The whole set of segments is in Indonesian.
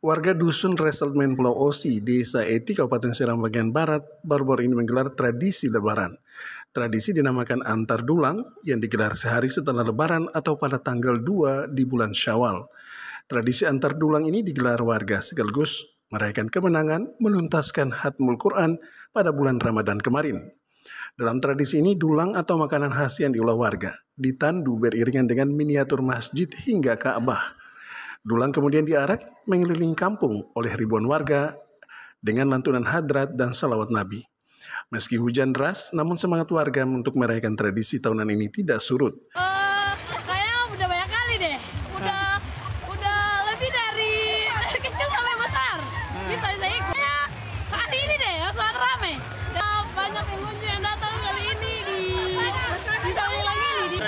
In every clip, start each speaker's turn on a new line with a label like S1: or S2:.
S1: Warga dusun Resultmen Pulau Osi, Desa Eti, Kabupaten Seram bagian Barat, baru-baru ini menggelar tradisi lebaran. Tradisi dinamakan antar dulang yang digelar sehari setelah lebaran atau pada tanggal 2 di bulan Syawal. Tradisi antar dulang ini digelar warga sekaligus merayakan kemenangan menuntaskan Hatmul Quran pada bulan Ramadan kemarin. Dalam tradisi ini, dulang atau makanan khas yang diolah warga ditandu beriringan dengan miniatur masjid hingga Ka'bah. Dulang kemudian diarak mengelilingi kampung oleh ribuan warga dengan lantunan hadrat dan salawat Nabi. Meski hujan deras, namun semangat warga untuk merayakan tradisi tahunan ini tidak surut.
S2: Uh, kayaknya udah banyak kali deh. Udah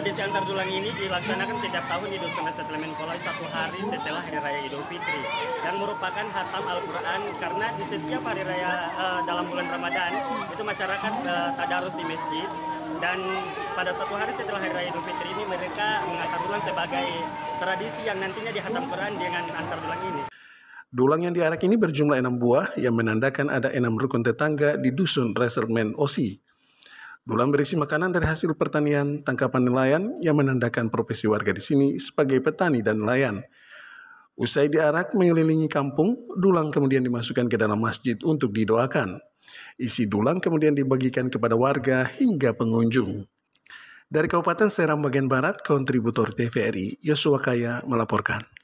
S3: tradisi antar dulang ini dilaksanakan setiap tahun di Dusun Setelah Menkolai satu hari setelah Hari Raya Idul Fitri yang merupakan hatam Al-Quran karena di setiap hari raya uh, dalam bulan Ramadan itu masyarakat uh, tadarus di masjid dan pada satu hari setelah Hari Raya Idul Fitri ini mereka mengantar dulang sebagai tradisi yang nantinya dihatam Quran dengan antar dulang ini.
S1: Dulang yang diarak ini berjumlah enam buah yang menandakan ada enam rukun tetangga di Dusun Resermen Osi. Dulang berisi makanan dari hasil pertanian, tangkapan nelayan yang menandakan profesi warga di sini sebagai petani dan nelayan. Usai diarak mengelilingi kampung, dulang kemudian dimasukkan ke dalam masjid untuk didoakan. Isi dulang kemudian dibagikan kepada warga hingga pengunjung. Dari Kabupaten Seram bagian Barat,
S2: kontributor TVRI Yosua Kaya melaporkan.